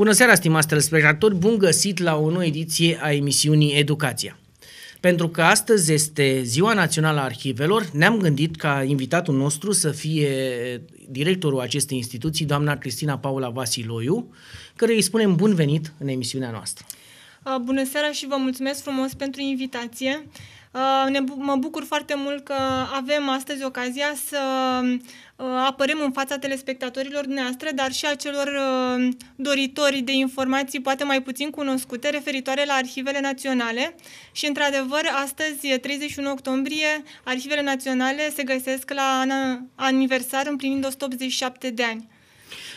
Bună seara, stimați telespectatori! Bun găsit la o nouă ediție a emisiunii Educația. Pentru că astăzi este Ziua Națională a Arhivelor, ne-am gândit ca invitatul nostru să fie directorul acestei instituții, doamna Cristina Paula Vasiloiu, care îi spunem bun venit în emisiunea noastră. Uh, bună seara și vă mulțumesc frumos pentru invitație. Uh, ne, mă bucur foarte mult că avem astăzi ocazia să Uh, apărăm în fața telespectatorilor noastre, dar și a celor uh, doritori de informații poate mai puțin cunoscute referitoare la arhivele naționale. Și într-adevăr, astăzi, 31 octombrie, arhivele naționale se găsesc la aniversar împlinind 187 de ani.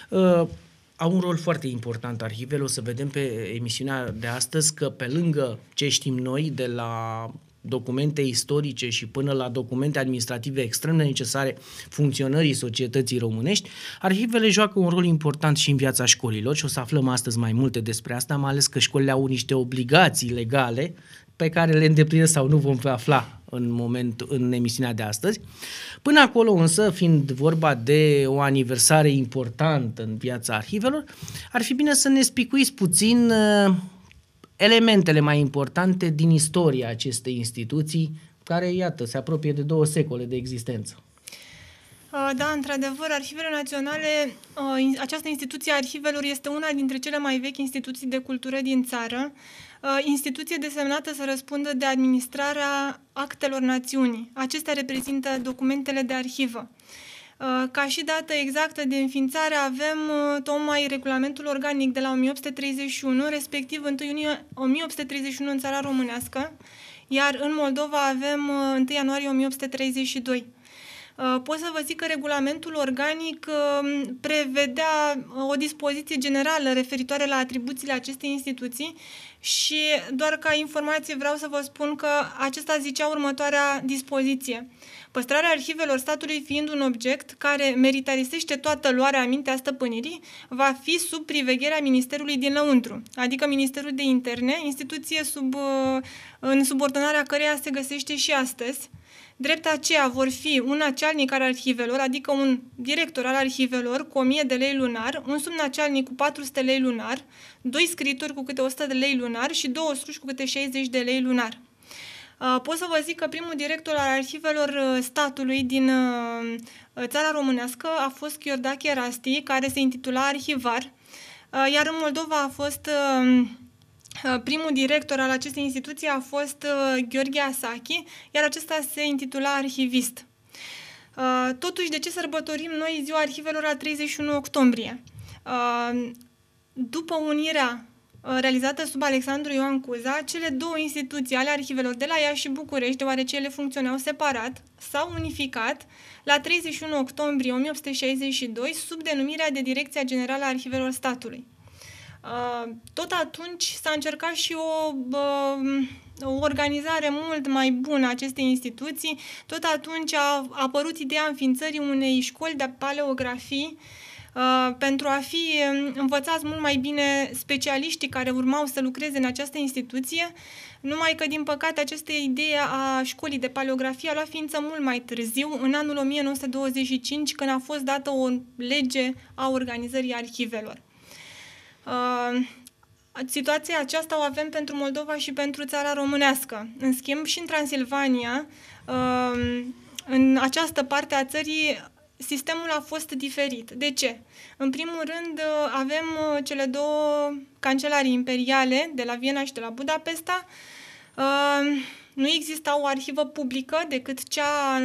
Uh au un rol foarte important arhivele. O să vedem pe emisiunea de astăzi că pe lângă ce știm noi de la documente istorice și până la documente administrative extrem de necesare funcționării societății românești, arhivele joacă un rol important și în viața școlilor și o să aflăm astăzi mai multe despre asta, mai ales că școlile au niște obligații legale pe care le îndeplinesc sau nu vom afla în moment în emisiunea de astăzi. Până acolo însă, fiind vorba de o aniversare importantă în viața arhivelor, ar fi bine să ne spicuiți puțin uh, elementele mai importante din istoria acestei instituții, care, iată, se apropie de două secole de existență. Da, într-adevăr, Arhivele Naționale, această instituție a arhivelor este una dintre cele mai vechi instituții de cultură din țară, instituție desemnată să răspundă de administrarea actelor națiunii. Acestea reprezintă documentele de arhivă. Uh, ca și dată exactă de înființare avem uh, tocmai regulamentul organic de la 1831, respectiv 1 iunie 1831 în țara românească, iar în Moldova avem 1 uh, ianuarie 1832. Pot să vă zic că regulamentul organic um, prevedea o dispoziție generală referitoare la atribuțiile acestei instituții și doar ca informație vreau să vă spun că acesta zicea următoarea dispoziție. Păstrarea arhivelor statului fiind un obiect care meritarisește toată luarea mintea stăpânirii, va fi sub privegherea Ministerului din Lăuntru, adică Ministerul de Interne, instituție sub, uh, în subordonarea căreia se găsește și astăzi, Drept aceea vor fi un acealnic al arhivelor, adică un director al arhivelor cu 1000 de lei lunar, un subnacealnic cu 400 lei lunar, doi scritori cu câte 100 de lei lunar și două struși cu câte 60 de lei lunar. Uh, pot să vă zic că primul director al arhivelor uh, statului din uh, țara românească a fost Chiordache Rasti, care se intitula Arhivar, iar în Moldova a fost primul director al acestei instituții a fost Gheorghe Asachi, iar acesta se intitula Arhivist. Totuși, de ce sărbătorim noi Ziua Arhivelor la 31 octombrie? După unirea Uh, realizată sub Alexandru Ioan Cuza, cele două instituții ale arhivelor de la Iași și București, deoarece ele funcționau separat, s-au unificat la 31 octombrie 1862 sub denumirea de Direcția Generală a Arhivelor Statului. Uh, tot atunci s-a încercat și o, uh, o organizare mult mai bună a acestei instituții. Tot atunci a apărut ideea înființării unei școli de paleografii Uh, pentru a fi um, învățați mult mai bine specialiștii care urmau să lucreze în această instituție, numai că, din păcate, această idee a școlii de paleografie a luat ființă mult mai târziu, în anul 1925, când a fost dată o lege a organizării arhivelor. Uh, situația aceasta o avem pentru Moldova și pentru țara românească. În schimb, și în Transilvania, um, în această parte a țării, sistemul a fost diferit. De ce? În primul rând, uh, avem uh, cele două cancelarii imperiale, de la Viena și de la Budapesta. Uh, nu exista o arhivă publică decât cea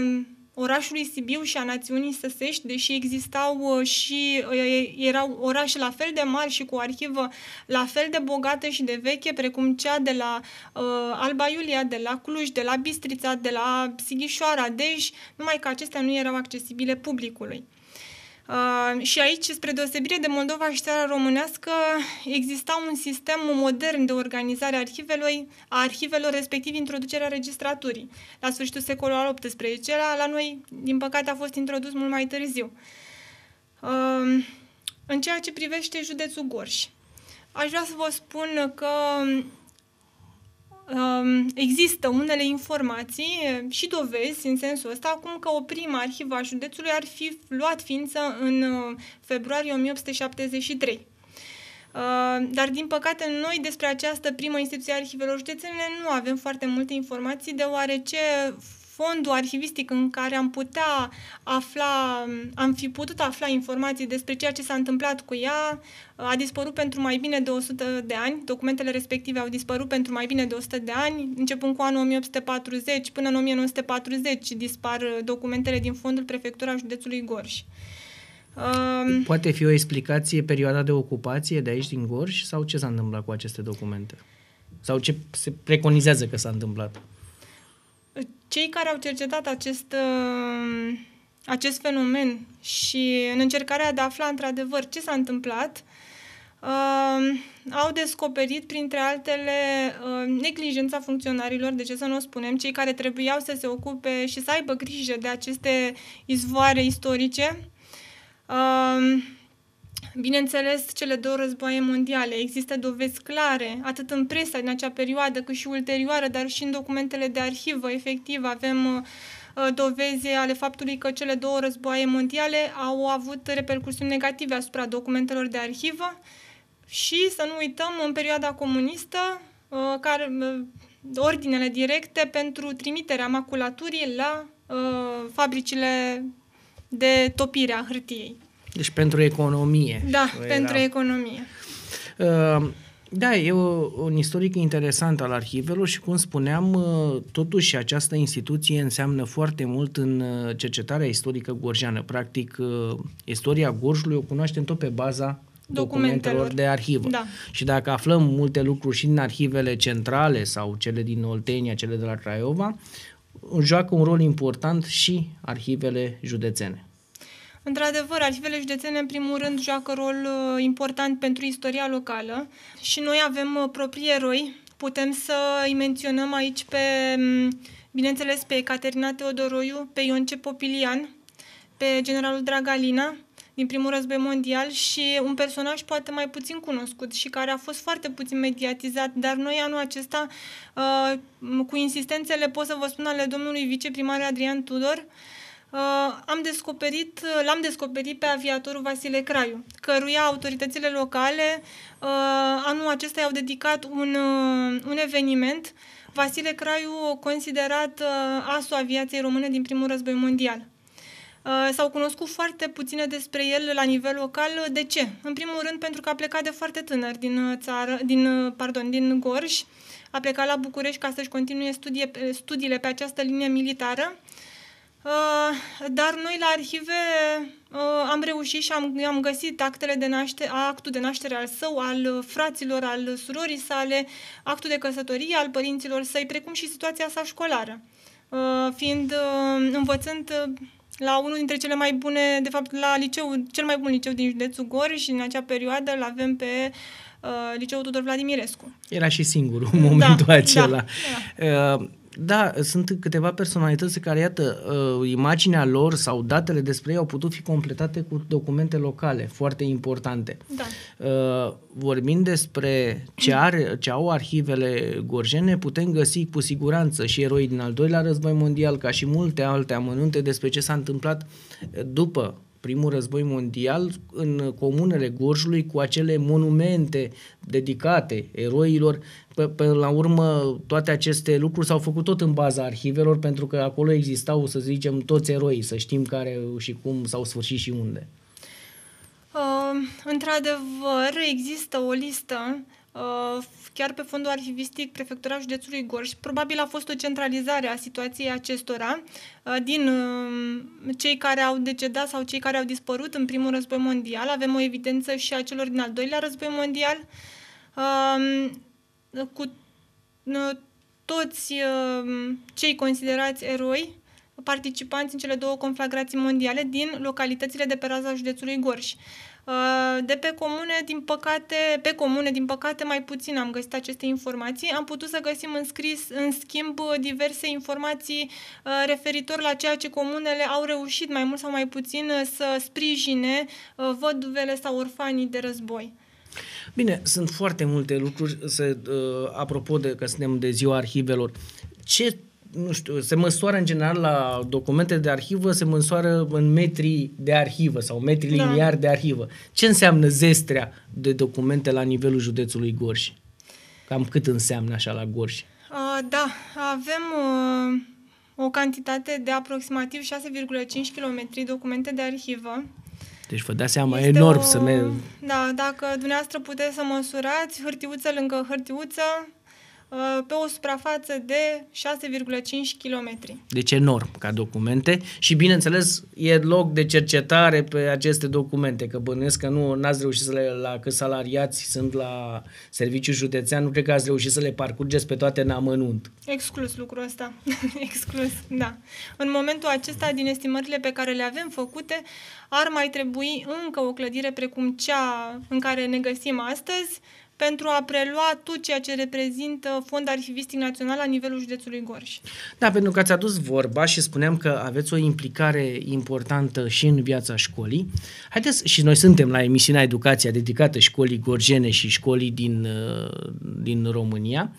orașului Sibiu și a națiunii Săsești, deși existau uh, și uh, erau orașe la fel de mari și cu o arhivă la fel de bogată și de veche, precum cea de la uh, Alba Iulia, de la Cluj, de la Bistrița, de la Sighișoara, deci numai că acestea nu erau accesibile publicului. Uh, și aici, spre deosebire de Moldova și țara românească, exista un sistem modern de organizare a arhivelor, a arhivelor respectiv introducerea registraturii. La sfârșitul secolului al XVIII-lea, la noi, din păcate, a fost introdus mult mai târziu. Uh, în ceea ce privește județul Gorj, aș vrea să vă spun că Um, există unele informații uh, și dovezi în sensul ăsta, acum că o prima arhivă a județului ar fi luat ființă în uh, februarie 1873. Uh, dar, din păcate, noi despre această primă instituție a arhivelor județene nu avem foarte multe informații, deoarece fondul arhivistic în care am putea afla, am fi putut afla informații despre ceea ce s-a întâmplat cu ea, a dispărut pentru mai bine de 100 de ani, documentele respective au dispărut pentru mai bine de 100 de ani, începând cu anul 1840 până în 1940 dispar documentele din fondul prefectura județului Gorj. Um, Poate fi o explicație perioada de ocupație de aici din Gorj sau ce s-a întâmplat cu aceste documente? Sau ce se preconizează că s-a întâmplat? Cei care au cercetat acest, uh, acest fenomen și în încercarea de a afla într-adevăr ce s-a întâmplat, uh, au descoperit, printre altele, uh, neglijența funcționarilor, de ce să nu o spunem, cei care trebuiau să se ocupe și să aibă grijă de aceste izvoare istorice. Uh, Bineînțeles, cele două războaie mondiale. Există dovezi clare, atât în presa din acea perioadă, cât și ulterioară, dar și în documentele de arhivă, efectiv, avem uh, dovezi doveze ale faptului că cele două războaie mondiale au avut repercursiuni negative asupra documentelor de arhivă și să nu uităm în perioada comunistă uh, care, uh, ordinele directe pentru trimiterea maculaturii la uh, fabricile de topire a hârtiei. Deci pentru economie. Da, păi era... pentru economie. Uh, da, e o, un istoric interesant al arhivelor și, cum spuneam, uh, totuși această instituție înseamnă foarte mult în uh, cercetarea istorică gorjeană. Practic, uh, istoria Gorjului o cunoaștem tot pe baza documentelor de arhivă. Da. Și dacă aflăm multe lucruri și din arhivele centrale sau cele din Oltenia, cele de la Craiova, joacă un rol important și arhivele județene. Într-adevăr, arhivele județene, în primul rând, joacă rol uh, important pentru istoria locală și noi avem uh, proprii eroi. Putem să îi menționăm aici pe, mm, bineînțeles, pe Caterina Teodoroiu, pe Ionce Popilian, pe generalul Dragalina, din primul război mondial și un personaj poate mai puțin cunoscut și care a fost foarte puțin mediatizat, dar noi anul acesta, uh, cu insistențele, pot să vă spun ale domnului viceprimar Adrian Tudor, Uh, am descoperit, uh, l-am descoperit pe aviatorul Vasile Craiu, căruia autoritățile locale uh, anul acesta i-au dedicat un, un eveniment. Vasile Craiu considerat asul aviației române din primul război mondial. S-au cunoscut foarte puține despre el la nivel local. De ce? În primul rând pentru că a plecat de foarte tânăr din, țară, din, pardon, din Gorj, a plecat la București ca să-și continue studie, studiile pe această linie militară Uh, dar noi la arhive uh, am reușit și am, am găsit actele de naște, actul de naștere al său, al fraților, al surorii sale, actul de căsătorie al părinților săi, precum și situația sa școlară, uh, fiind învățând la unul dintre cele mai bune, de fapt la liceu, cel mai bun liceu din județul Gorj și în acea perioadă îl avem pe uh, liceul Tudor Vladimirescu. Era și singurul în momentul da, acela. Da, da. Uh, da, sunt câteva personalități care, iată, uh, imaginea lor sau datele despre ei au putut fi completate cu documente locale, foarte importante. Da. Uh, vorbind despre ce, are, ce au arhivele gorjene, putem găsi cu siguranță și eroi din al doilea război mondial, ca și multe alte amănunte despre ce s-a întâmplat după primul război mondial în comunele Gorjului cu acele monumente dedicate eroilor. Până la urmă, toate aceste lucruri s-au făcut tot în baza arhivelor, pentru că acolo existau, să zicem, toți eroii, să știm care și cum s-au sfârșit și unde. Uh, într-adevăr, există o listă Uh, chiar pe fondul arhivistic Prefectura Județului Gorj. Probabil a fost o centralizare a situației acestora uh, din um, cei care au decedat sau cei care au dispărut în primul război mondial. Avem o evidență și a celor din al doilea război mondial. Um, cu uh, toți um, cei considerați eroi participanți în cele două conflagrații mondiale din localitățile de pe raza județului Gorj. Uh, de pe comune, din păcate, pe comune, din păcate, mai puțin am găsit aceste informații. Am putut să găsim în scris, în schimb, diverse informații uh, referitor la ceea ce comunele au reușit mai mult sau mai puțin uh, să sprijine văduvele sau orfanii de război. Bine, sunt foarte multe lucruri. Să, apropo de că suntem de ziua arhivelor, ce nu știu, se măsoară în general la documente de arhivă, se măsoară în metri de arhivă sau metri da. liniari de arhivă. Ce înseamnă zestrea de documente la nivelul județului Gorj? Cam cât înseamnă așa la Gorj? Uh, da, avem uh, o cantitate de aproximativ 6,5 km documente de arhivă. Deci vă dați seama, este enorm o... să merg. Da, dacă dumneavoastră puteți să măsurați hârtiuță lângă hârtiuță, Uh, pe o suprafață de 6,5 km. Deci enorm ca documente și bineînțeles e loc de cercetare pe aceste documente, că bănuiesc că nu ați reușit să le, la că salariați sunt la serviciu județean, nu cred că ați reușit să le parcurgeți pe toate în amănunt. Exclus lucrul ăsta, exclus, da. În momentul acesta, din estimările pe care le avem făcute, ar mai trebui încă o clădire precum cea în care ne găsim astăzi, pentru a prelua tot ceea ce reprezintă fond Arhivistic Național la nivelul județului Gorj. Da, pentru că ați adus vorba și spuneam că aveți o implicare importantă și în viața școlii. Haideți, și noi suntem la emisiunea Educația dedicată școlii gorjene și școlii din, uh, din România. Uh,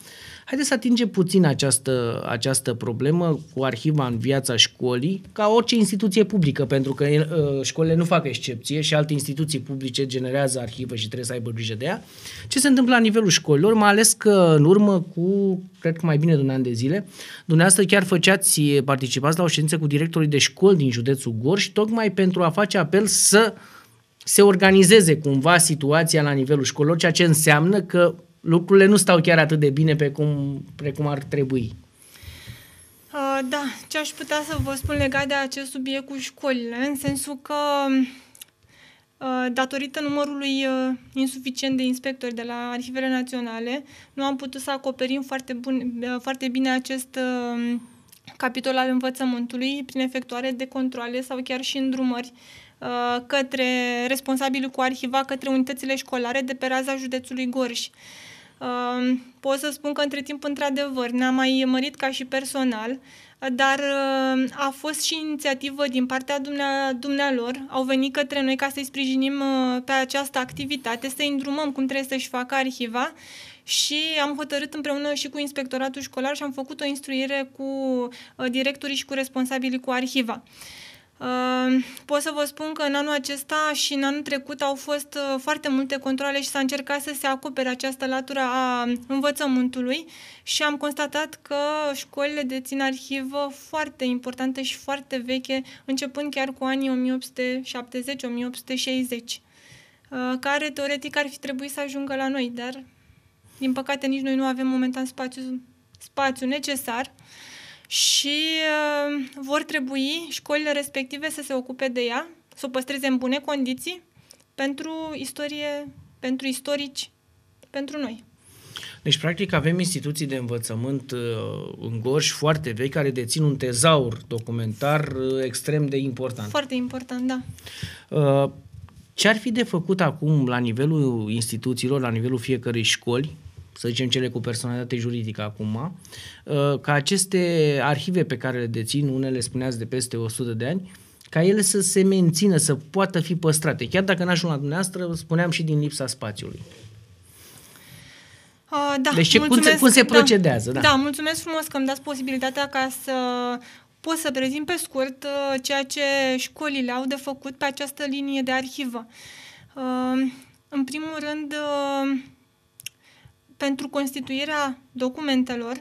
Haideți să atingem puțin această, această problemă cu arhiva în viața școlii, ca orice instituție publică, pentru că uh, școlile nu fac excepție și alte instituții publice generează arhivă și trebuie să aibă grijă de ea. Ce se întâmplă la nivelul școlilor, mai ales că în urmă cu, cred că mai bine de un an de zile, dumneavoastră chiar făceați, participați la o ședință cu directorii de școli din județul Gorj, tocmai pentru a face apel să se organizeze cumva situația la nivelul școlilor, ceea ce înseamnă că lucrurile nu stau chiar atât de bine pe cum, precum ar trebui. Uh, da, ce aș putea să vă spun legat de acest subiect cu școlile, în sensul că uh, datorită numărului uh, insuficient de inspectori de la Arhivele Naționale, nu am putut să acoperim foarte, bun, uh, foarte bine acest uh, capitol al învățământului prin efectuare de controle sau chiar și îndrumări uh, către responsabilul cu arhiva, către unitățile școlare de pe raza județului Gorj. Pot să spun că între timp, într-adevăr, ne-am mai mărit ca și personal, dar a fost și inițiativă din partea dumnealor. Au venit către noi ca să-i sprijinim uh, pe această activitate, să-i îndrumăm cum trebuie să-și facă arhiva și am hotărât împreună și cu inspectoratul școlar și am făcut o instruire cu uh, directorii și cu responsabilii cu arhiva. Ehm, pot să vă spun că în anul acesta și în anul trecut au fost uh, foarte multe controle și s-a încercat să se acopere această latură a învățământului și am constatat că școlile dețin arhivă foarte importantă și foarte veche, începând chiar cu anii 1870-1860, uh, care teoretic ar fi trebuit să ajungă la noi, dar din păcate nici noi nu avem momentan spațiu, spațiu necesar și uh, vor trebui școlile respective să se ocupe de ea, să o păstreze în bune condiții pentru istorie, pentru istorici, pentru noi. Deci, practic, avem instituții de învățământ uh, în Gorj foarte vechi care dețin un tezaur documentar uh, extrem de important. Foarte important, da. Ce ar fi de făcut acum la nivelul instituțiilor, la nivelul fiecărei școli, să zicem cele cu personalitate juridică acum, uh, ca aceste arhive pe care le dețin, unele spuneați de peste 100 de ani, ca ele să se mențină, să poată fi păstrate. Chiar dacă n-aș la dumneavoastră, spuneam și din lipsa spațiului. Uh, da, deci ce, cum, se, cum se da. procedează? Da, da. da, mulțumesc frumos că îmi dați posibilitatea ca să pot să prezint pe scurt uh, ceea ce școlile au de făcut pe această linie de arhivă. Uh, în primul rând, uh, pentru constituirea documentelor,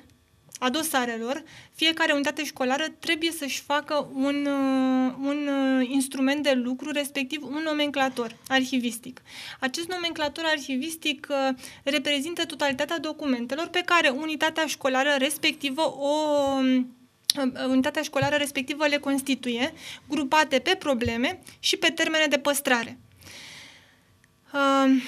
a dosarelor, fiecare unitate școlară trebuie să-și facă un, uh, un uh, instrument de lucru, respectiv un nomenclator arhivistic. Acest nomenclator arhivistic uh, reprezintă totalitatea documentelor pe care unitatea școlară respectivă o um, unitatea școlară respectivă le constituie, grupate pe probleme și pe termene de păstrare. Uh,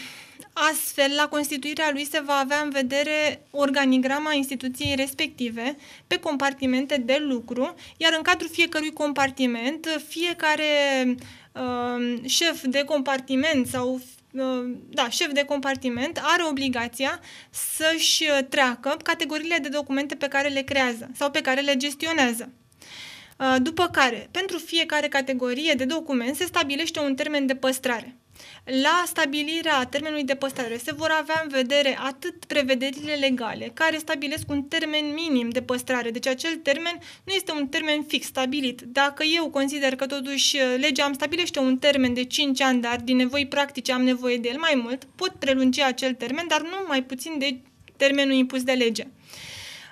Astfel, la constituirea lui se va avea în vedere organigrama instituției respective pe compartimente de lucru, iar în cadrul fiecărui compartiment, fiecare uh, șef de compartiment sau um, da, șef de compartiment are obligația să-și treacă categoriile de documente pe care le creează sau pe care le gestionează. Uh, după care, pentru fiecare categorie de document se stabilește un termen de păstrare. La stabilirea termenului de păstrare se vor avea în vedere atât prevederile legale, care stabilesc un termen minim de păstrare, deci acel termen nu este un termen fix stabilit. Dacă eu consider că totuși legea îmi stabilește un termen de 5 ani, dar din nevoi practice am nevoie de el mai mult, pot prelungi acel termen, dar nu mai puțin de termenul impus de lege.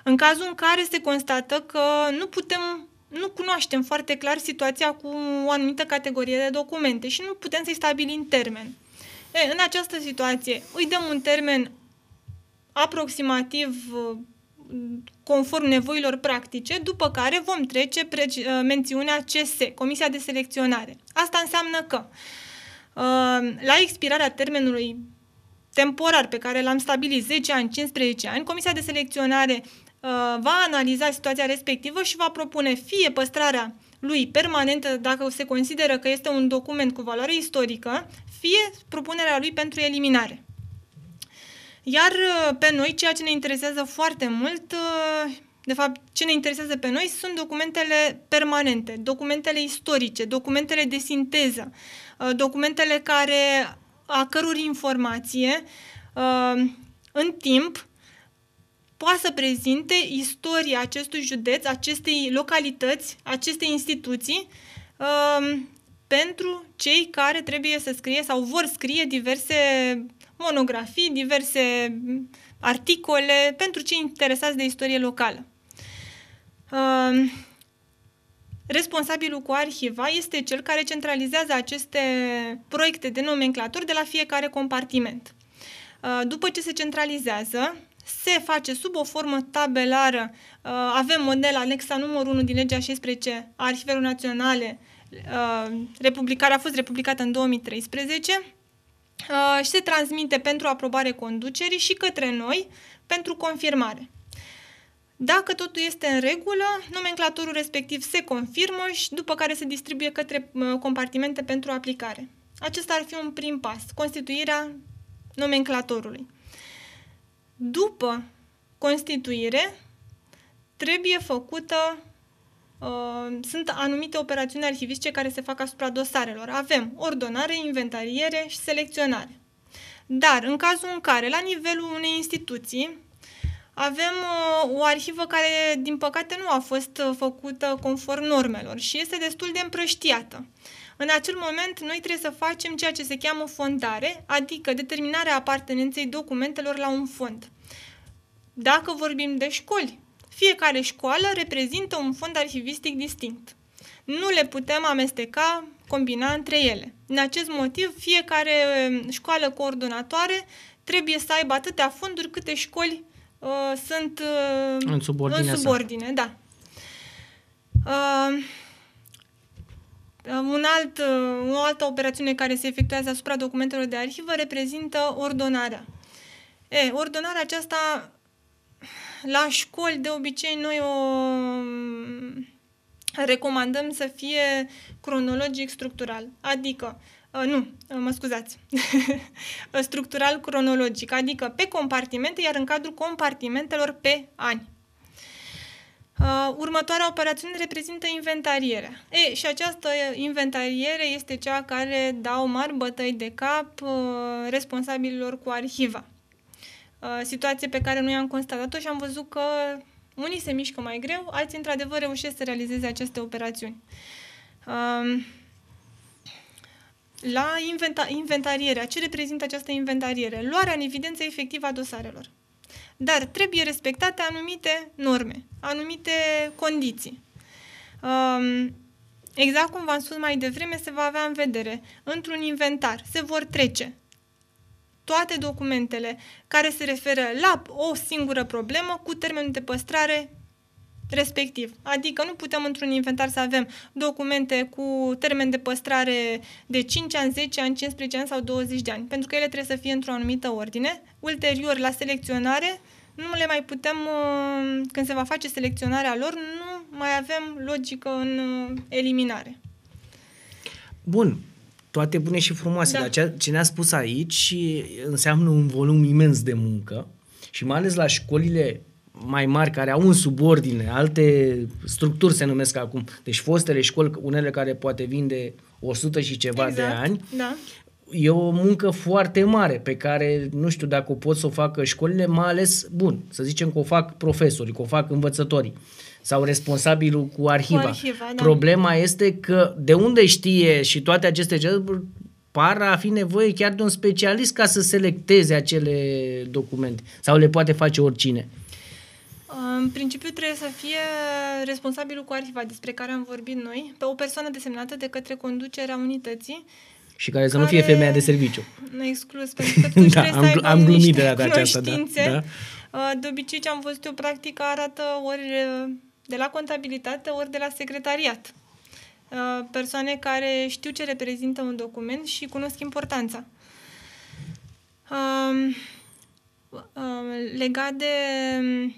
În cazul în care se constată că nu putem nu cunoaștem foarte clar situația cu o anumită categorie de documente și nu putem să-i stabilim termen. E, în această situație, îi dăm un termen aproximativ uh, conform nevoilor practice, după care vom trece pre- uh, mențiunea CS, Comisia de Selecționare. Asta înseamnă că uh, la expirarea termenului temporar pe care l-am stabilit 10 ani, 15 ani, Comisia de Selecționare Uh, va analiza situația respectivă și va propune fie păstrarea lui permanentă dacă se consideră că este un document cu valoare istorică, fie propunerea lui pentru eliminare. Iar uh, pe noi, ceea ce ne interesează foarte mult, uh, de fapt, ce ne interesează pe noi sunt documentele permanente, documentele istorice, documentele de sinteză, documentele care, a căror informație în timp poate să prezinte istoria acestui județ, acestei localități, acestei instituții um, pentru cei care trebuie să scrie sau vor scrie diverse monografii, diverse articole, pentru cei interesați de istorie locală. Um, responsabilul cu arhiva este cel care centralizează aceste proiecte de nomenclator de la fiecare compartiment. Uh, după ce se centralizează, se face sub o formă tabelară. Uh, avem model anexa numărul 1 din legea 16 a Arhivelor Naționale, uh, republicarea a fost republicată în 2013 uh, și se transmite pentru aprobare conducerii și către noi pentru confirmare. Dacă totul este în regulă, nomenclatorul respectiv se confirmă și după care se distribuie către compartimente pentru aplicare. Acesta ar fi un prim pas, constituirea nomenclatorului. După constituire, trebuie făcută Uh, sunt anumite operațiuni arhivistice care se fac asupra dosarelor. Avem ordonare, inventariere și selecționare. Dar în cazul în care, la nivelul unei instituții, avem uh, o arhivă care, din păcate, nu a fost uh, făcută conform normelor și este destul de împrăștiată. În acel moment, noi trebuie să facem ceea ce se cheamă fondare, adică determinarea apartenenței documentelor la un fond. Dacă vorbim de școli, fiecare școală reprezintă un fond arhivistic distinct. Nu le putem amesteca, combina între ele. În acest motiv, fiecare um, școală coordonatoare trebuie să aibă atâtea fonduri câte școli uh, sunt uh, în subordine. În subordine da. Uh, un alt, uh, o altă operațiune care se efectuează asupra documentelor de arhivă reprezintă ordonarea. E, ordonarea aceasta la școli de obicei noi o mm, recomandăm să fie cronologic structural, adică uh, nu, uh, mă scuzați, structural cronologic, adică pe compartimente, iar în cadrul compartimentelor pe ani. Uh, următoarea operațiune reprezintă inventarierea. E, și această inventariere este cea care dau mari bătăi de cap uh, responsabililor cu arhiva. Uh, situație pe care noi am constatat-o și am văzut că unii se mișcă mai greu, alții într-adevăr reușesc să realizeze aceste operațiuni. Uh, la inventa- inventariere, ce reprezintă această inventariere? Luarea în evidență efectivă a dosarelor dar trebuie respectate anumite norme, anumite condiții. Um, exact cum v-am spus mai devreme, se va avea în vedere într-un inventar, se vor trece toate documentele care se referă la o singură problemă cu termenul de păstrare respectiv. Adică nu putem într-un inventar să avem documente cu termen de păstrare de 5 ani, 10 ani, 15 ani sau 20 de ani, pentru că ele trebuie să fie într-o anumită ordine. Ulterior, la selecționare, nu le mai putem, uh, când se va face selecționarea lor, nu mai avem logică în uh, eliminare. Bun, toate bune și frumoase, da. dar ce, ce ne-a spus aici înseamnă un volum imens de muncă și mai ales la școlile mai mari care au un subordine, alte structuri se numesc acum, deci fostele școli, unele care poate vin de 100 și ceva exact, de ani, da. e o muncă foarte mare pe care nu știu dacă o pot să o facă școlile, mai ales, bun, să zicem că o fac profesorii, că o fac învățătorii sau responsabilul cu arhiva. Cu arhiva da. Problema este că de unde știe și toate aceste par a fi nevoie chiar de un specialist ca să selecteze acele documente sau le poate face oricine. În principiu trebuie să fie responsabilul cu arhiva despre care am vorbit noi, pe o persoană desemnată de către conducerea unității și care să care... nu fie femeia de serviciu. Nu exclus, pentru că da, am, să am glumit de data aceasta, da, da. Uh, de obicei ce am văzut eu practică arată ori uh, de la contabilitate, ori de la secretariat. Uh, persoane care știu ce reprezintă un document și cunosc importanța. Um, legat de um,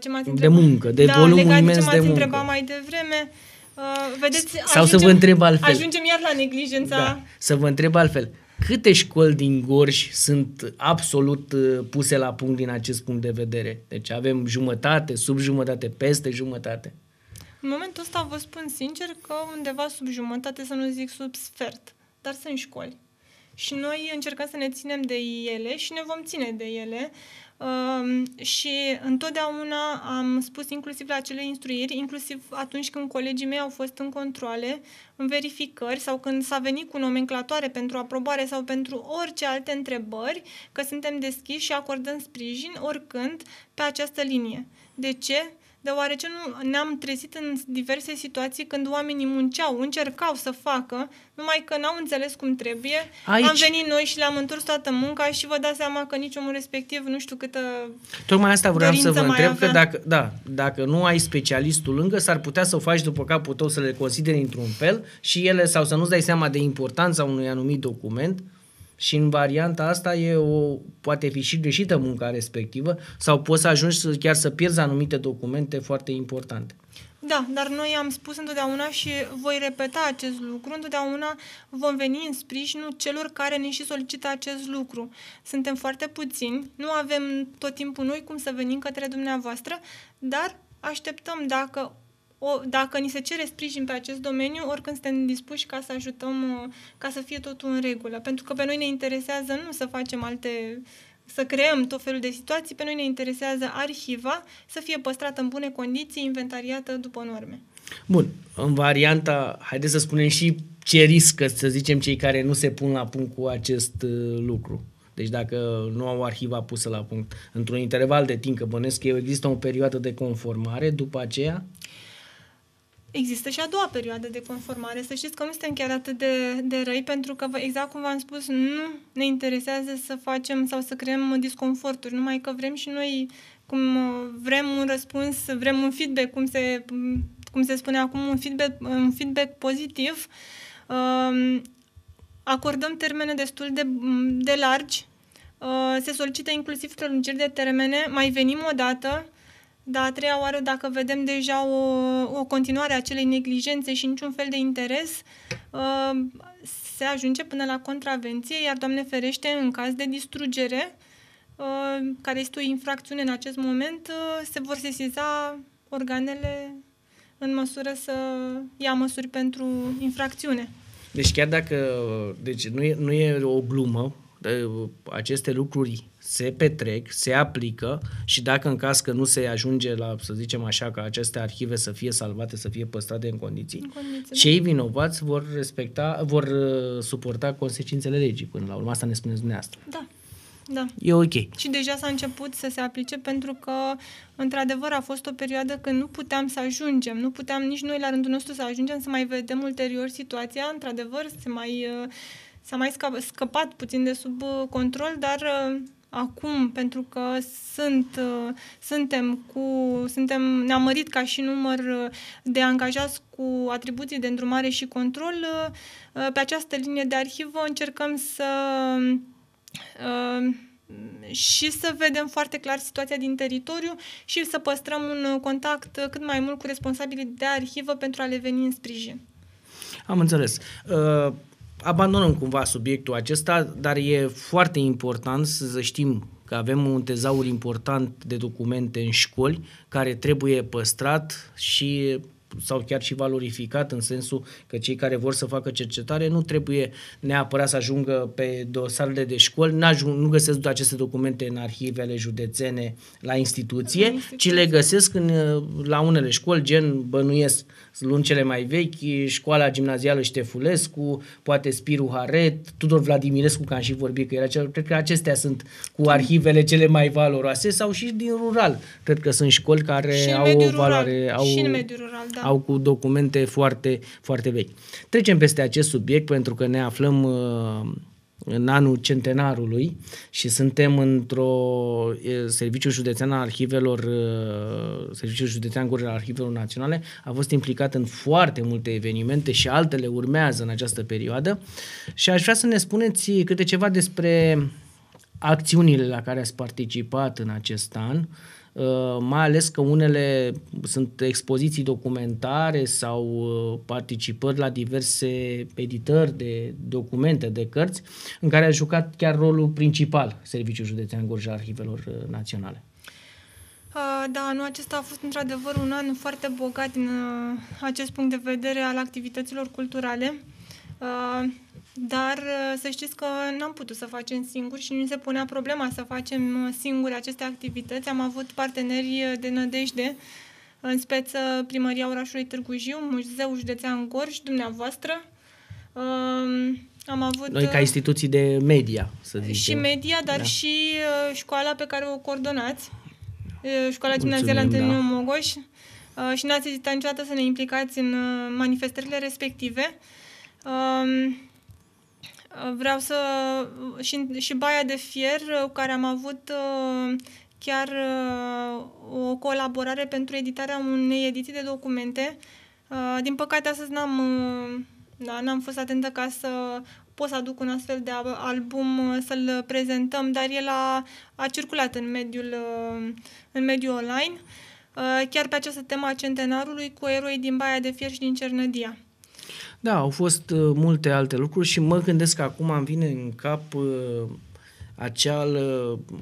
ce m-ați întrebat? De muncă, de da, volum imens de ce m-ați de întrebat muncă. Da, mai devreme, uh, vedeți, Sau să vă întreb altfel. Ajungem iar la neglijența. Da, să vă întreb altfel. Câte școli din Gorj sunt absolut uh, puse la punct din acest punct de vedere? Deci avem jumătate, sub jumătate, peste jumătate. În momentul ăsta vă spun sincer că undeva sub jumătate, să nu zic sub sfert, dar sunt școli. Și noi încercăm să ne ținem de ele și ne vom ține de ele. Uh, Um, și întotdeauna am spus inclusiv la acele instruiri, inclusiv atunci când colegii mei au fost în controle, în verificări sau când s-a venit cu nomenclatoare pentru aprobare sau pentru orice alte întrebări, că suntem deschiși și acordăm sprijin oricând pe această linie. De ce? deoarece nu, ne-am trezit în diverse situații când oamenii munceau, încercau să facă, numai că n-au înțeles cum trebuie. Aici... Am venit noi și le-am întors toată munca și vă dați seama că nici omul respectiv nu știu câtă Tocmai asta vreau să vă întreb, avea. că dacă, da, dacă nu ai specialistul lângă, s-ar putea să o faci după capul tău să le consideri într-un fel și ele, sau să nu-ți dai seama de importanța unui anumit document, și în varianta asta e o, poate fi și greșită munca respectivă sau poți să ajungi să, chiar să pierzi anumite documente foarte importante. Da, dar noi am spus întotdeauna și voi repeta acest lucru, întotdeauna vom veni în sprijinul celor care ne și solicită acest lucru. Suntem foarte puțini, nu avem tot timpul noi cum să venim către dumneavoastră, dar așteptăm dacă o, dacă ni se cere sprijin pe acest domeniu, oricând suntem dispuși ca să ajutăm, uh, ca să fie totul în regulă. Pentru că pe noi ne interesează nu să facem alte să creăm tot felul de situații, pe noi ne interesează arhiva să fie păstrată în bune condiții, inventariată după norme. Bun, în varianta, haideți să spunem și ce riscă, să zicem, cei care nu se pun la punct cu acest uh, lucru. Deci dacă nu au arhiva pusă la punct într-un interval de timp, că bănesc că există o perioadă de conformare după aceea? Uh, Există și a doua perioadă de conformare. Să știți că nu suntem chiar atât de, de răi, pentru că, exact cum v-am spus, nu ne interesează să facem sau să creăm disconforturi, numai că vrem și noi, cum vrem un răspuns, vrem un feedback, cum se, cum se spune acum, un feedback, un feedback pozitiv, um, acordăm termene destul de, de largi, uh, se solicită inclusiv prelungiri de termene, mai venim o dată, dar a treia oară dacă vedem deja o, o continuare a acelei neglijențe și niciun fel de interes, uh, se ajunge până la contravenție, iar, Doamne ferește, în caz de distrugere, uh, care este o infracțiune în acest moment, uh, se vor sesiza organele în măsură să ia măsuri pentru infracțiune. Deci chiar dacă deci nu, e, nu e o glumă, aceste lucruri se petrec, se aplică și dacă în caz că nu se ajunge la, să zicem așa, ca aceste arhive să fie salvate, să fie păstrate în condiții, în condiții cei da. vinovați vor respecta, vor uh, suporta consecințele legii până la urmă. Asta ne spuneți dumneavoastră. Da. Da. E ok. Și deja s-a început să se aplice pentru că, într-adevăr, a fost o perioadă când nu puteam să ajungem, nu puteam nici noi la rândul nostru să ajungem să mai vedem ulterior situația. Într-adevăr, se mai, uh, s-a mai scăpat puțin de sub uh, control, dar acum, pentru că sunt, uh, suntem cu, suntem, ne-am mărit ca și număr uh, de angajați cu atribuții de îndrumare și control. Uh, pe această linie de arhivă încercăm să și să vedem foarte clar situația din teritoriu și să păstrăm un contact cât mai mult cu responsabilii de arhivă pentru a le veni în sprijin. Am înțeles abandonăm cumva subiectul acesta, dar e foarte important să știm că avem un tezaur important de documente în școli care trebuie păstrat și sau chiar și valorificat în sensul că cei care vor să facă cercetare nu trebuie neapărat să ajungă pe dosarele de școli, nu găsesc aceste documente în arhivele județene la instituție, la instituție. ci le găsesc în, la unele școli, gen bănuiesc luând cele mai vechi, școala gimnazială Ștefulescu, poate Spiru Haret, Tudor Vladimirescu, că am și vorbit că era cel, cred că acestea sunt cu arhivele cele mai valoroase sau și din rural. Cred că sunt școli care și au o valoare, rural. au, și în mediul rural, da. au cu documente foarte, foarte vechi. Trecem peste acest subiect pentru că ne aflăm uh, în anul centenarului și suntem într-o serviciu județean al arhivelor, serviciu județean al Arhivelor Naționale, a fost implicat în foarte multe evenimente și altele urmează în această perioadă și aș vrea să ne spuneți câte ceva despre acțiunile la care ați participat în acest an uh, Uh, mai ales că unele sunt expoziții documentare sau uh, participări la diverse editări de documente, de cărți, în care a jucat chiar rolul principal Serviciul Județean Gorj Arhivelor uh, Naționale. Da, nu, acesta a fost într-adevăr un an foarte bogat din acest punct de vedere al activităților culturale. Uh, dar uh, să știți că n-am putut să facem singuri și nu se punea problema să facem uh, singuri aceste activități. Am avut parteneri de nădejde, în speță Primăria Orașului Târgu Jiu, Muzeul Județean Gorj, dumneavoastră. Am avut Noi ca instituții de media, să zicem. Și media, dar da. și școala pe care o coordonați, școala gimnazială Antonio da. Mogoș. Și n-ați ezitat niciodată să ne implicați în manifestările respective. Um, vreau să... Și, și Baia de Fier, cu care am avut uh, chiar uh, o colaborare pentru editarea unei ediții de documente. Uh, din păcate, astăzi n-am, uh, da, n-am fost atentă ca să pot să aduc un astfel de album uh, să-l prezentăm, dar el a, a circulat în mediul, uh, în mediul online, chiar pe această temă a centenarului cu eroi din Baia de Fier și din Cernădia. Da, au fost uh, multe alte lucruri și mă gândesc că acum îmi vine în cap uh, acel, uh,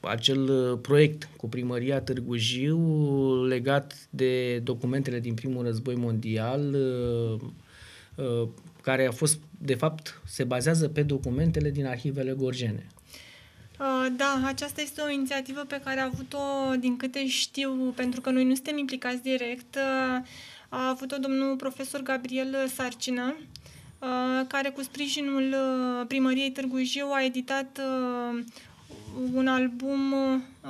acel uh, proiect cu primăria Târgu Jiu legat de documentele din primul război mondial, uh, uh, care a fost, de fapt, se bazează pe documentele din arhivele gorjene. Da, aceasta este o inițiativă pe care a avut-o, din câte știu, pentru că noi nu suntem implicați direct, a avut-o domnul profesor Gabriel Sarcină, care cu sprijinul primăriei Târgu Jiu a editat un album,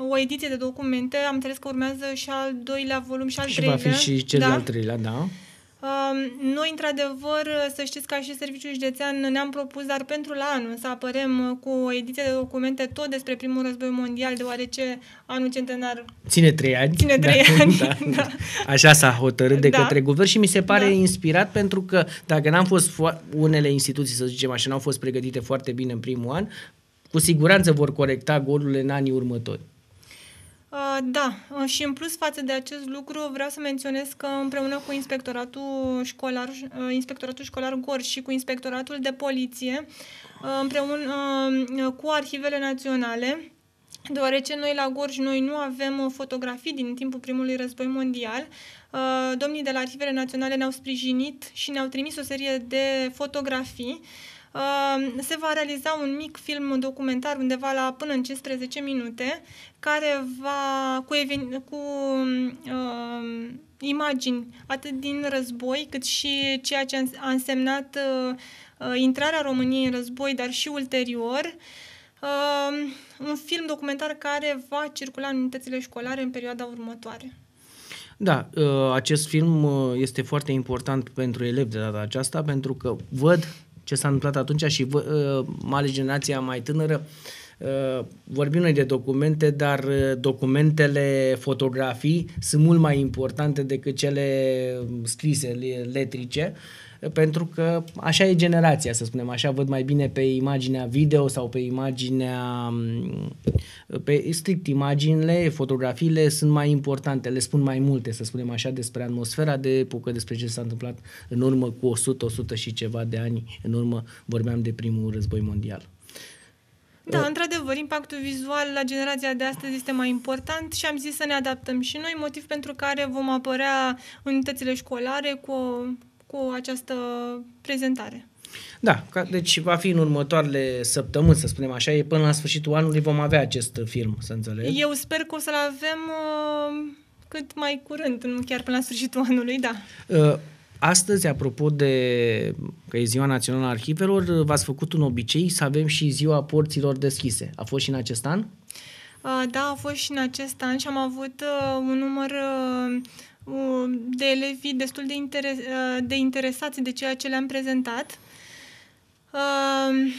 o ediție de documente. Am înțeles că urmează și al doilea volum și al și treilea. Și va fi și cel da? al treilea, da. Noi, într-adevăr, să știți că și Serviciul Județean ne-am propus, dar pentru la anul, să apărem cu o ediție de documente tot despre primul război mondial, deoarece anul centenar... Ține trei ani. Ține da. trei da, ani, da. da. Așa s-a hotărât de da. către guvern și mi se pare da. inspirat pentru că dacă n-am fost fo- unele instituții, să zicem așa, n-au fost pregătite foarte bine în primul an, cu siguranță vor corecta golurile în anii următori. Uh, da, uh, și în plus față de acest lucru vreau să menționez că împreună cu inspectoratul școlar, uh, inspectoratul școlar Gorj și cu inspectoratul de poliție, împreună cu arhivele naționale, deoarece noi la Gorj noi nu avem fotografii din timpul primului război mondial, domnii de la Arhivele Naționale ne-au sprijinit și ne-au trimis o serie de fotografii Ehm, se va realiza un mic film documentar undeva la până în 15 minute, care va cu, even, cu uh, imagini atât din război, cât și ceea ce a însemnat uh, intrarea României în război, dar și ulterior. Uh, un film documentar care va circula în unitățile școlare în perioada următoare. Da, eh, acest film eh, este foarte important pentru elevi de data aceasta pentru că văd ce s-a întâmplat atunci și uh, mai ales generația mai tânără, uh, vorbim noi de documente, dar ă, documentele, fotografii sunt mult mai importante decât cele scrise, letrice. Uh, pentru că așa e generația, să spunem, așa văd mai bine pe imaginea video sau pe imaginea, mm, pe strict imaginile, fotografiile sunt mai importante, le spun mai multe, să spunem așa, despre atmosfera de epocă, despre ce s-a întâmplat în urmă cu 100, 100 și ceva de ani în urmă, vorbeam de primul război mondial. Da, uh. într-adevăr, impactul vizual la generația de astăzi este mai important și am zis să ne adaptăm și noi, motiv pentru care vom apărea unitățile școlare cu o cu această prezentare. Da, deci va fi în următoarele săptămâni, să spunem așa, e până la sfârșitul anului vom avea acest film, să înțeleg. Eu sper că o să-l avem uh, cât mai curând, chiar până la sfârșitul anului, da. Uh, Astăzi, apropo de că e Ziua Națională a Arhivelor, v-ați făcut un obicei să avem și Ziua Porților Deschise. A fost și în acest an? Uh, da, a fost și în acest an și am avut uh, un număr uh, Uh, de elevii destul de, interes, uh, de interesați de ceea ce le-am prezentat. Uh,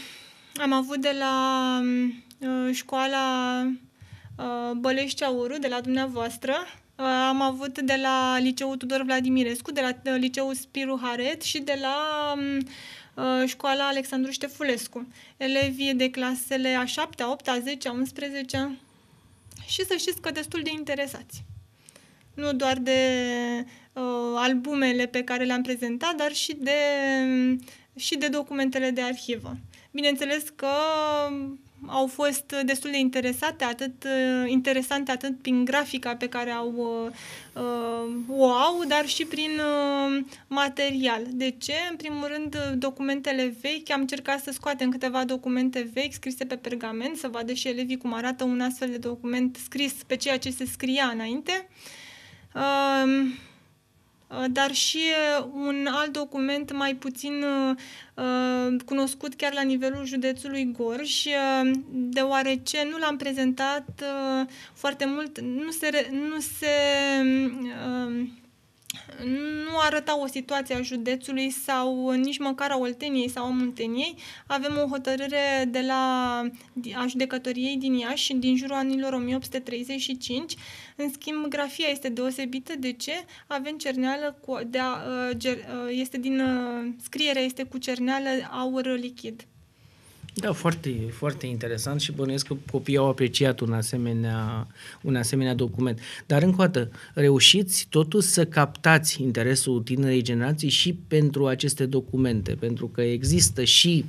am avut de la școala Bălești Auru, de la dumneavoastră, am avut de la liceul Tudor Vladimirescu, de la liceul Spiru Haret și de la um, școala Alexandru Ștefulescu. Elevii de clasele a 7, a 8, a 10, a 11 și să știți că destul de interesați nu doar de uh, albumele pe care le-am prezentat, dar și de, și de documentele de arhivă. Bineînțeles că au fost destul de interesate, atât uh, interesante atât prin grafica pe care au uh, uh, o au, dar și prin uh, material. De ce? În primul rând, documentele vechi, am încercat să scoatem câteva documente vechi scrise pe pergament, să vadă și elevii cum arată un astfel de document scris pe ceea ce se scria înainte. Uh, Uh, dar și uh, un alt document mai puțin uh, cunoscut chiar la nivelul județului Gorj, deoarece nu l-am prezentat foarte mult, nu se, nu se um, nu arăta o situație a județului sau nici măcar a Olteniei sau a Munteniei. Avem o hotărâre de la a judecătoriei din Iași din jurul anilor 1835. În schimb, grafia este deosebită. De ce? Avem cerneală cu, de a, uh, uh, este din uh, scrierea este cu cerneală aur lichid. Da, foarte, foarte interesant și bănuiesc că copiii au apreciat un asemenea, un asemenea document. Dar încă o dată, reușiți totuși să captați interesul tinerei generații și pentru aceste documente, pentru că există și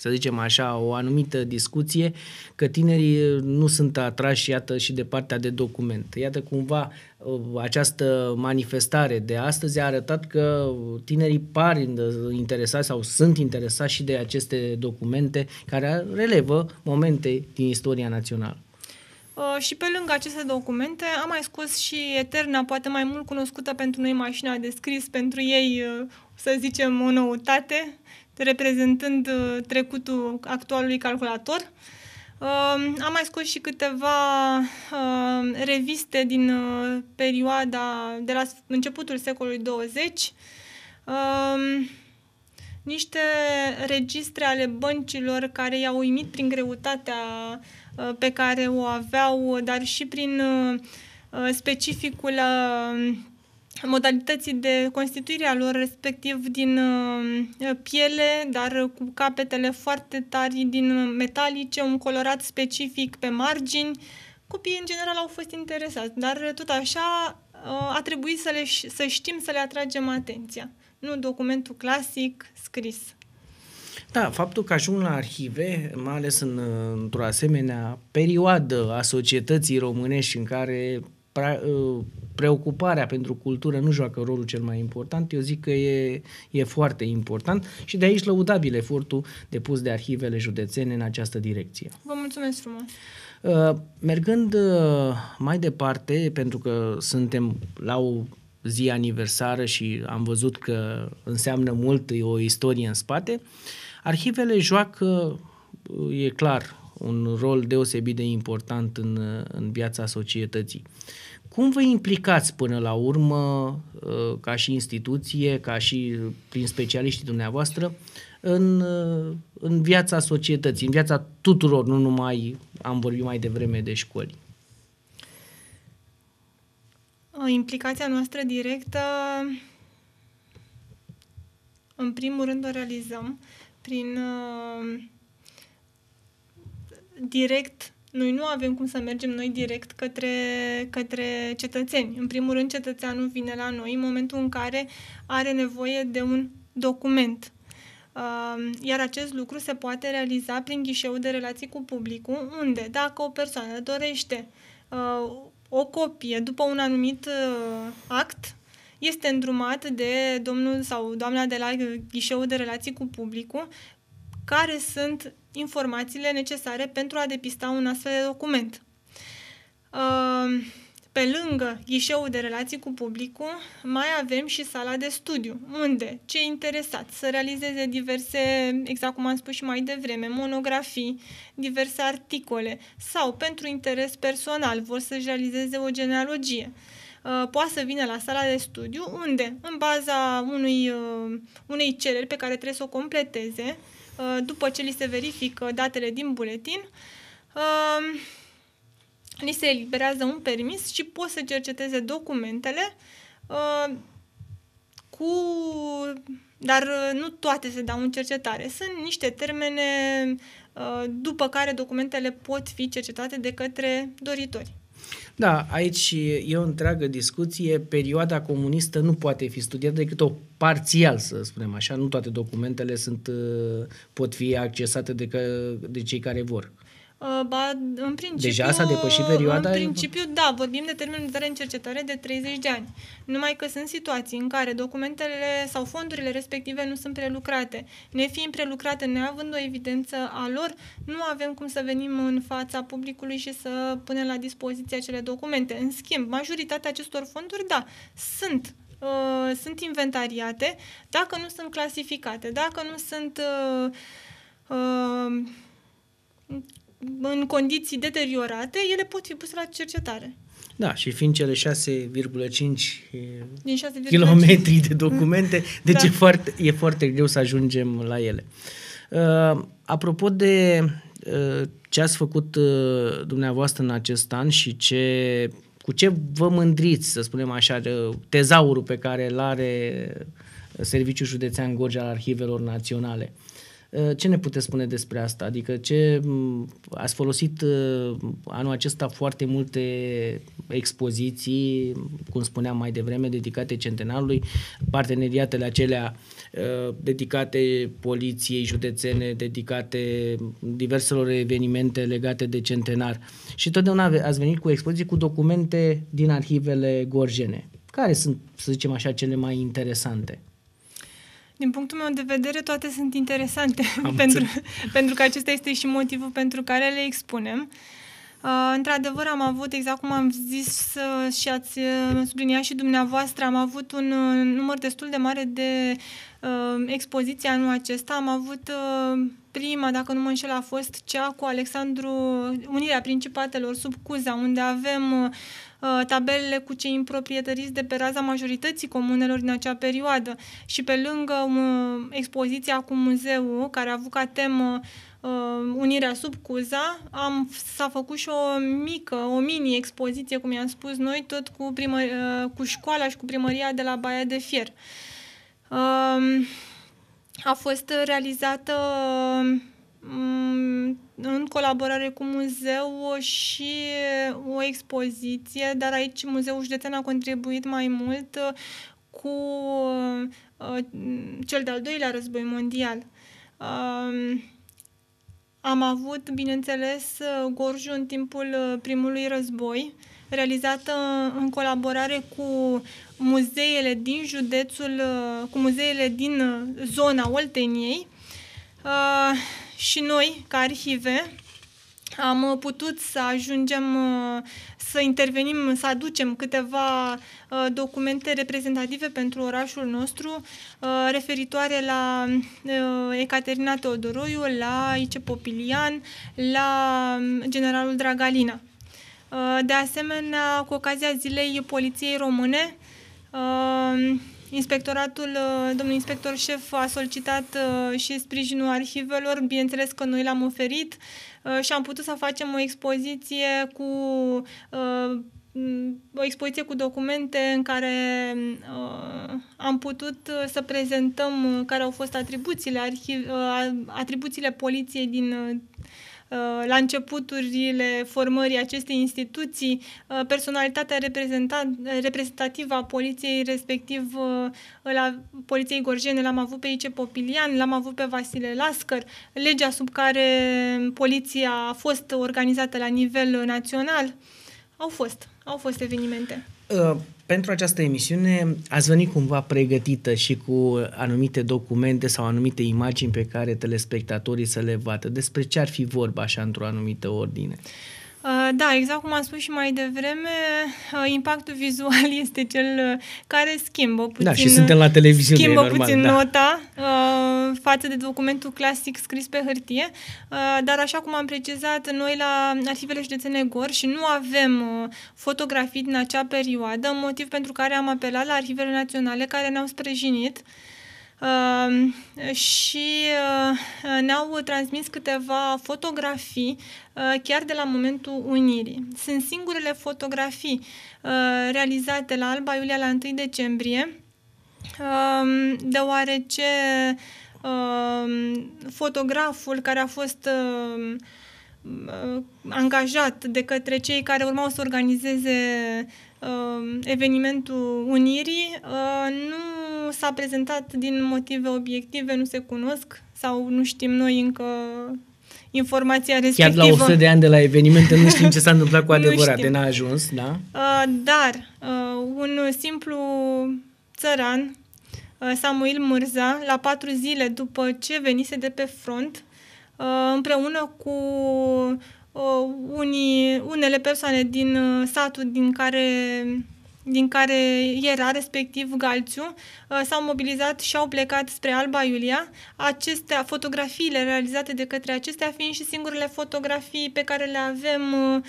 să zicem așa, o anumită discuție, că tinerii eh, nu sunt atrași, iată, și de partea de document. Iată, cumva, eh, această manifestare de astăzi a arătat că tinerii par eh, interesați sau sunt interesați și de aceste documente care relevă momente din istoria națională. Și pe lângă aceste documente am mai scos și Eterna, poate mai mult cunoscută pentru noi mașina de scris, pentru ei, să zicem, o noutate, reprezentând uh, trecutul actualului calculator. Um, am mai scos și câteva um, reviste din uh, perioada de la începutul secolului 20, um, niște registre ale băncilor care i-au uimit prin greutatea uh, pe care o aveau, dar și prin specificul modalității de constituire a lor, respectiv din uh, piele, dar cu capetele foarte tari din metalice, un colorat specific pe margini. Copiii, în general, au fost interesați, dar tot așa uh, a trebuit să, le, să știm să le atragem atenția, nu documentul clasic scris. Da, faptul că ajung la arhive, mai ales în, într-o asemenea perioadă a societății românești în care Uh, preocuparea pentru cultură nu joacă rolul cel mai important, eu zic că e, e foarte important și de aici lăudabil efortul depus de arhivele județene în această direcție. Vă mulțumesc frumos! Uh, mergând uh, mai departe, pentru că suntem la o zi aniversară și am văzut că înseamnă mult, e o istorie în spate, arhivele joacă, e clar, un rol deosebit de important în, în viața societății. Cum vă implicați până la urmă, uh, ca și instituție, ca și prin specialiștii dumneavoastră, în, uh, în viața societății, în viața tuturor, nu numai, am vorbit mai devreme de școli? Implicația noastră directă, în primul rând, o realizăm prin uh, direct noi nu avem cum să mergem noi direct către, către cetățeni. În primul rând, cetățeanul vine la noi în momentul în care are nevoie de un document. Iar acest lucru se poate realiza prin ghișeu de relații cu publicul, unde, dacă o persoană dorește uh, o copie după un anumit uh, act, este îndrumat de domnul sau doamna de la ghișeu de relații cu publicul, care sunt informațiile necesare pentru a depista un astfel de document. Ehm, pe lângă ghișeul de relații cu publicul, mai avem și sala de studiu, unde cei interesați să realizeze diverse, exact cum am spus și mai devreme, monografii, diverse articole sau pentru interes personal vor să-și realizeze o genealogie ehm, poate să vină la sala de studiu unde, în baza unui, ehm, unei cereri pe care trebuie să o completeze, Uh, după ce li se verifică datele din buletin, li um, se eliberează un permis și pot să cerceteze documentele uh, cu dar uh, nu toate se dau în cercetare. Sunt niște termene după care documentele pot fi cercetate de către doritori. Da, aici e o întreagă discuție. Perioada comunistă nu poate fi studiată decât o parțial, să spunem așa. Nu toate documentele sunt, uh, pot fi accesate de, că, de cei care vor. Uh, ba, în principiu, Deja s-a depășit perioada? În principiu, da, vorbim de termenul de în cercetare de 30 de ani. Numai că sunt situații în care documentele sau fondurile respective nu sunt prelucrate. Ne fiind prelucrate, neavând o evidență a lor, nu avem cum să venim în fața publicului și să punem la dispoziție acele documente. În schimb, majoritatea acestor fonduri, da, sunt uh, sunt inventariate dacă nu sunt clasificate, dacă nu sunt uh, uh, în condiții deteriorate, ele pot fi puse la cercetare. Da, și fiind cele 6,5 eh, km de documente, deci da. e, foarte, e foarte greu să ajungem la ele. Uh, apropo de uh, ce ați făcut uh, dumneavoastră în acest an și ce, cu ce vă mândriți, să spunem așa, tezaurul pe care îl are Serviciul Județean Gorj al Arhivelor Naționale. Uh, Eh, ce ne puteți spune despre asta? Adică ce ați folosit eh, anul acesta foarte multe expoziții, cum spuneam mai devreme, dedicate centenarului, parteneriatele acelea eh, dedicate poliției județene, dedicate diverselor evenimente legate de centenar. Și totdeauna ați venit cu expoziții cu documente din arhivele gorjene. Care sunt, să zicem așa, cele mai interesante? Din punctul meu de vedere, toate sunt interesante, pentru, pentru că acesta este și motivul pentru care le expunem. Uh, într-adevăr, am avut, exact cum am zis uh, și ați uh, subliniat și dumneavoastră, am avut un uh, număr destul de mare de uh, expoziții anul acesta. Am avut uh, prima, dacă nu mă înșel, a fost cea cu Alexandru, Unirea Principatelor sub Cuza, unde avem Uh, tabelele cu cei improprietăriți de pe raza majorității comunelor din acea perioadă și pe lângă um, expoziția cu muzeul, care a avut ca temă uh, Unirea sub Cuza, am, s-a făcut și o mică, o mini-expoziție, cum i-am spus noi, tot cu, primă, uh, cu școala și cu primăria de la Baia de Fier. Um, a fost realizată Mm, în colaborare cu muzeu și o expoziție, dar aici Muzeul Județean a contribuit mai mult uh, cu uh, cel de-al doilea război mondial. Um, am avut, bineînțeles, uh, Gorju în timpul primului război, realizată în colaborare cu muzeele din județul, cu muzeele din zona Olteniei. Uh, și noi, ca arhive, am uh, putut să ajungem uh, să intervenim, să aducem câteva uh, documente reprezentative pentru orașul nostru referitoare la Ecaterina Teodoroiu, la Ice Popilian, la um, generalul Dragalina. De asemenea, cu ocazia Zilei Poliției Române, Inspectoratul, uh, domnul inspector șef a solicitat uh, și sprijinul arhivelor, bineînțeles că noi l-am oferit uh, și am putut să facem o expoziție cu o expoziție cu documente în care uh, am putut să prezentăm care au fost atribuțiile, arhiv, uh, atribuțiile poliției din uh, Uh, la începuturile formării acestei instituții, uh, personalitatea reprezentativă a poliției, respectiv uh, la poliției gorjene, l-am avut pe Ice Popilian, l-am avut pe Vasile Lascăr, legea sub care poliția a fost organizată la nivel național, au fost, au fost evenimente. Uh pentru această emisiune ați venit cumva pregătită și cu anumite documente sau anumite imagini pe care telespectatorii să le vadă. Despre ce ar fi vorba așa într-o anumită ordine? Uh, da, exact cum am spus și mai devreme, uh, impactul vizual este cel uh, care schimbă puțin, da, și suntem la uh, televiziune, schimbă normal, puțin da. nota uh, față de documentul clasic scris pe hârtie, uh, dar așa cum am precizat noi la Arhivele Județene Gor și nu avem uh, fotografii din acea perioadă, motiv pentru care am apelat la Arhivele Naționale care ne-au sprijinit uh, și uh, ne-au transmis câteva fotografii uh, chiar de la momentul unirii. Sunt singurele fotografii uh, realizate la Alba Iulia la 1 decembrie, deoarece fotograful care a fost Uh, angajat de către cei care urmau să organizeze uh, evenimentul Unirii uh, nu s-a prezentat din motive obiective, nu se cunosc sau nu știm noi încă informația respectivă. Chiar la 100 de ani de la evenimente nu știm ce s-a întâmplat cu adevărat, de n-a ajuns, da? Dar un simplu țăran, Samuel Mârza, la patru zile după ce venise de pe front, Uh, împreună cu uh, unii, unele persoane din uh, satul din care din care era respectiv Galciu, s-au mobilizat și au plecat spre Alba Iulia. Acestea, fotografiile realizate de către acestea fiind și singurele fotografii pe care le avem uh,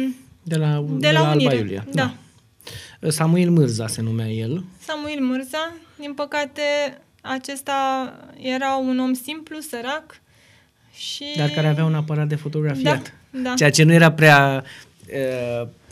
um, de la, de, de la, la Alba Iulia. Da. da. Samuel Mârza se numea el. Samuel Mârza, din păcate acesta era un om simplu, sărac, și... Dar care avea un aparat de fotografiat. Da, da. Ceea ce nu era prea,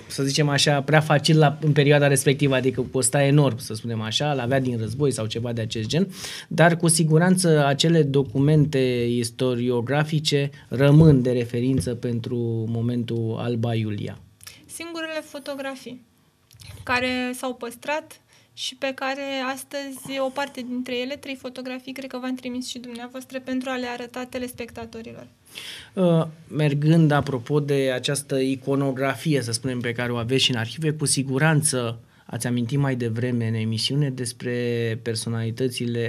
să zicem așa, prea facil la, în perioada respectivă, adică costa enorm, să spunem așa, l avea din război sau ceva de acest gen, dar cu siguranță acele documente istoriografice rămân de referință pentru momentul Alba Iulia. Singurele fotografii care s-au păstrat și pe care astăzi o parte dintre ele, trei fotografii, cred că v-am trimis și dumneavoastră pentru a le arăta telespectatorilor. Uh, mergând apropo de această iconografie, să spunem, pe care o aveți și în arhive, cu siguranță ați amintit mai devreme în emisiune despre personalitățile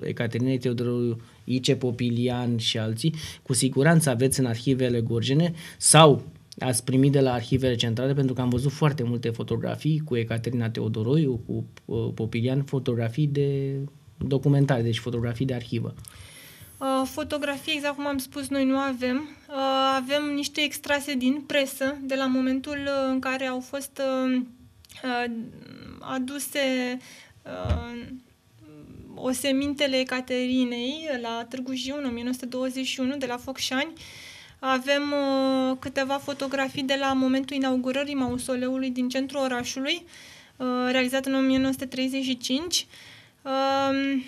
Ecaterinei Teodorului Ice Popilian și alții. Cu siguranță aveți în arhivele gorjene sau ați primit de la arhivele centrale, pentru că am văzut foarte multe fotografii cu Ecaterina Teodoroiu, cu uh, Popilian, fotografii de documentare, deci fotografii de arhivă. Uh, fotografii, exact cum am spus, noi nu avem. Uh, avem niște extrase din presă de la momentul în care au fost aduse aduse osemintele Caterinei la Târgu Jiu în 1921 de la Focșani avem uh, câteva fotografii de la momentul inaugurării mausoleului din centrul orașului, uh, realizat în 1935. Uh, um,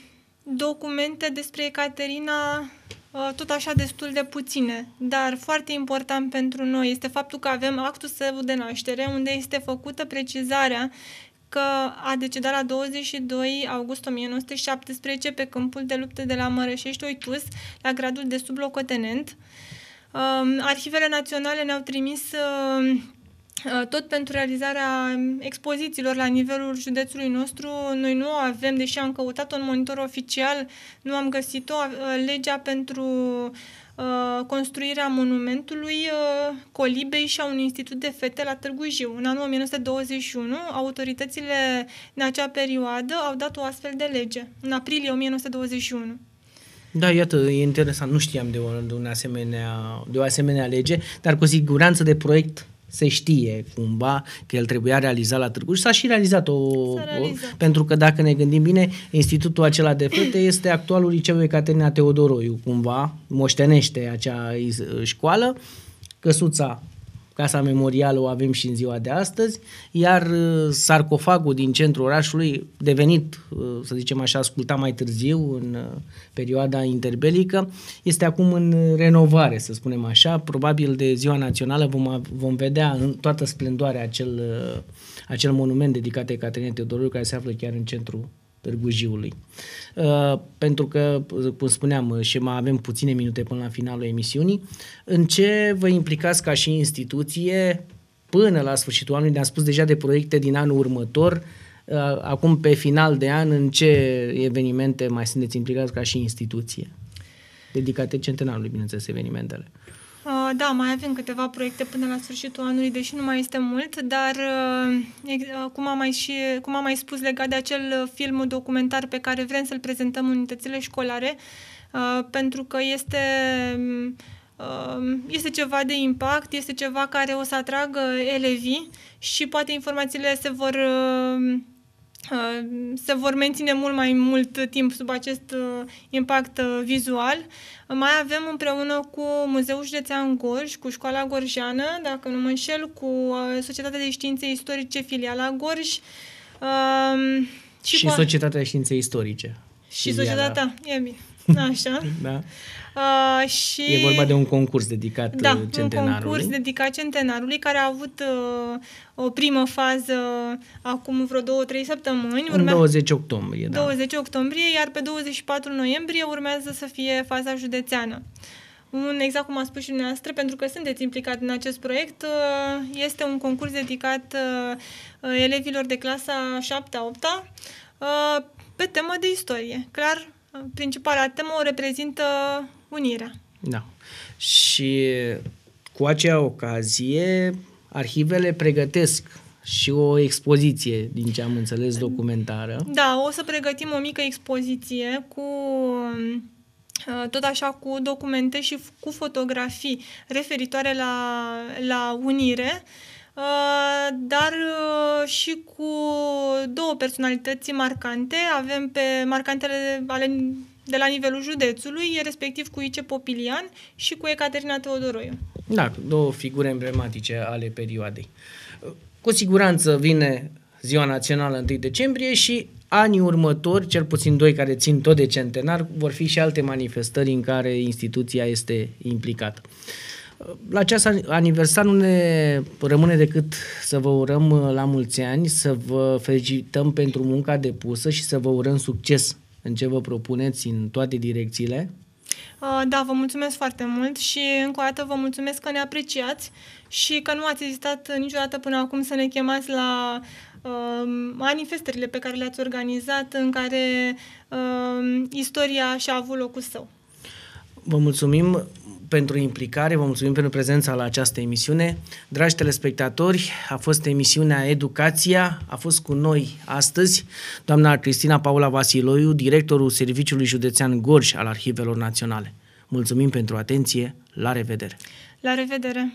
documente despre Ecaterina uh, tot așa destul de puține, dar foarte important pentru noi este faptul că avem actul său de naștere, unde este făcută precizarea că a decedat la 22 august 1917 pe câmpul de luptă de la Mărășești Oitus, la gradul de sublocotenent. Uh, Um, arhivele naționale ne-au trimis um, uh, tot pentru realizarea um, expozițiilor la nivelul județului nostru, noi nu avem, deși am căutat un monitor oficial, nu am găsit-o, uh, legea pentru uh, construirea monumentului colibei și a unui institut de fete la Târgu Jiu. În anul 1921, autoritățile în acea perioadă au dat o astfel de lege, în aprilie 1921. Da, iată, e interesant. Nu știam de, o, de, un asemenea, de o asemenea lege, dar cu siguranță de proiect se știe cumva că el trebuia realizat la Târgu și s-a și realizat, o, realizat. O, pentru că dacă ne gândim bine, institutul acela de fete este actualul liceu Ecaterina Teodoroiu, cumva, moștenește acea școală. Căsuța Casa Memorială o avem și în ziua de astăzi, iar uh, sarcofagul din centrul orașului, devenit, uh, să zicem așa, ascultat mai târziu, în uh, perioada interbelică, este acum în renovare, să spunem așa. Probabil de Ziua Națională vom, vom vedea în toată splendoarea acel, acel monument dedicat Ecaterinei Teodorului, care se află chiar în centrul Târgu Jiului. Uh, pentru că, cum spuneam, uh, și mai avem puține minute până la finalul emisiunii, în ce vă implicați ca și instituție până la sfârșitul anului? Ne-am spus deja de proiecte din anul următor, uh, acum pe final de an, în ce evenimente mai sunteți implicați ca și instituție? Dedicate centenarului, bineînțeles, evenimentele. Uh, Uh, da, mai avem câteva proiecte până la sfârșitul anului, deși nu mai este mult, dar uh, uh, cum am mai, și, cum am mai spus legat de acel film documentar pe care vrem să-l prezentăm în unitățile școlare, pentru că este este ceva de impact, este ceva care o să atragă elevii și poate informațiile se vor Ehm, se vor menține mult mai mult timp sub acest uh, impact uh, vizual. Mai avem împreună cu Muzeul Județean Gorj, cu Școala Gorjeană, dacă nu mă înșel, cu uh, Societatea de Științe Istorice filiala Gorj. Ehm, și, și cu... Societatea de Științe Istorice. Și filiala... Societatea, e bine. Așa. da. Uh, și... E vorba de un concurs dedicat da, uh, centenarului. un concurs dedicat centenarului care a avut uh, o primă fază acum vreo două, trei săptămâni. Urmea... 20 octombrie, 20 da. 20 octombrie, iar pe 24 noiembrie urmează să fie faza județeană un, exact cum a spus și dumneavoastră, pentru că sunteți implicat în acest proiect, uh, este un concurs dedicat uh, elevilor de clasa 7-8 pe temă de istorie. Clar, principala temă o reprezintă Unirea. Da. Și cu acea ocazie, arhivele pregătesc și o expoziție, din ce am înțeles, documentară. Da, o să pregătim o mică expoziție cu uh, tot așa cu documente și cu fotografii referitoare la, la unire, uh, dar uh, și cu două personalități marcante. Avem pe marcantele ale de la nivelul județului, e respectiv cu Ice Popilian și cu Ecaterina Teodoroiu. Da, două figuri emblematice ale perioadei. Cu siguranță vine Ziua Națională 1 decembrie și anii următori, cel puțin doi care țin tot de centenar, vor fi și alte manifestări în care instituția este implicată. La acest aniversar nu ne rămâne decât să vă urăm la mulți ani, să vă felicităm pentru munca depusă și să vă urăm succes în ce vă propuneți în toate direcțiile. Uh, da, vă mulțumesc foarte mult și încă o dată vă mulțumesc că ne apreciați și că nu ați ezitat niciodată până acum să ne chemați la uh, manifestările pe care le-ați organizat, în care uh, istoria și-a avut locul său. Vă mulțumim pentru implicare, vă mulțumim pentru prezența la această emisiune. Dragi telespectatori, a fost emisiunea Educația, a fost cu noi astăzi doamna Cristina Paula Vasiloiu, directorul Serviciului Județean Gorj al Arhivelor Naționale. Mulțumim pentru atenție, la revedere! La revedere!